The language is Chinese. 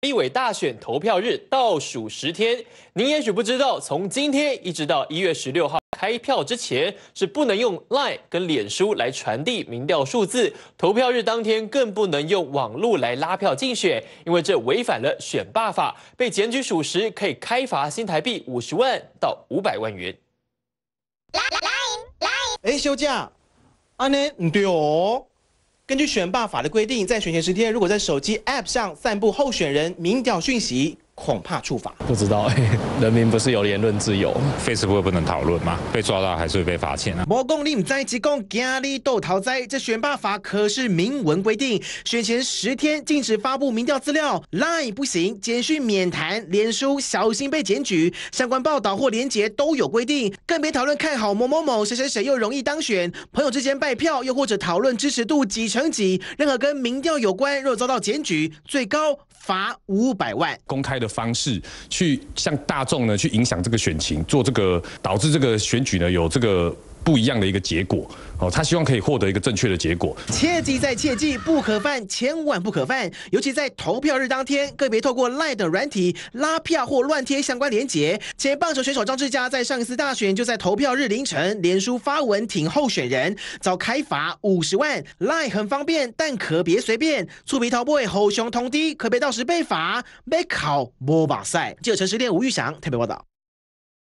立委大选投票日倒数十天，您也许不知道，从今天一直到一月十六号开票之前，是不能用 LINE 跟脸书来传递民调数字。投票日当天更不能用网络来拉票竞选，因为这违反了《选罢法》，被检举属实可以开罚新台币五十万到五百万元。来来来，哎，休假，安尼对哦。根据选罢法的规定，在选前十天，如果在手机 App 上散布候选人民调讯息。恐怕触法。不知道，人民不是有言论自由？Facebook 不能讨论吗？被抓到还是会被罚钱啊？魔讲令在知，公加利斗都逃灾。这选罢法可是明文规定，选前十天禁止发布民调资料。Line 不行，简讯免谈，脸书小心被检举。相关报道或连结都有规定，更别讨论看好某某某，谁谁谁又容易当选。朋友之间拜票，又或者讨论支持度几成几，任何跟民调有关，若遭到检举，最高。罚五百万，公开的方式去向大众呢，去影响这个选情，做这个导致这个选举呢有这个。不一样的一个结果哦，他希望可以获得一个正确的结果。切记再切记不可犯，千万不可犯，尤其在投票日当天，个别透过赖的软体拉票或乱贴相关连结。前棒球选手张志佳在上一次大选就在投票日凌晨连书发文挺候选人，遭开罚五十万。赖很方便，但可别随便。粗皮头 boy 吼胸通低，可别到时被罚被考莫把赛。记者陈时炼吴玉祥特别报道。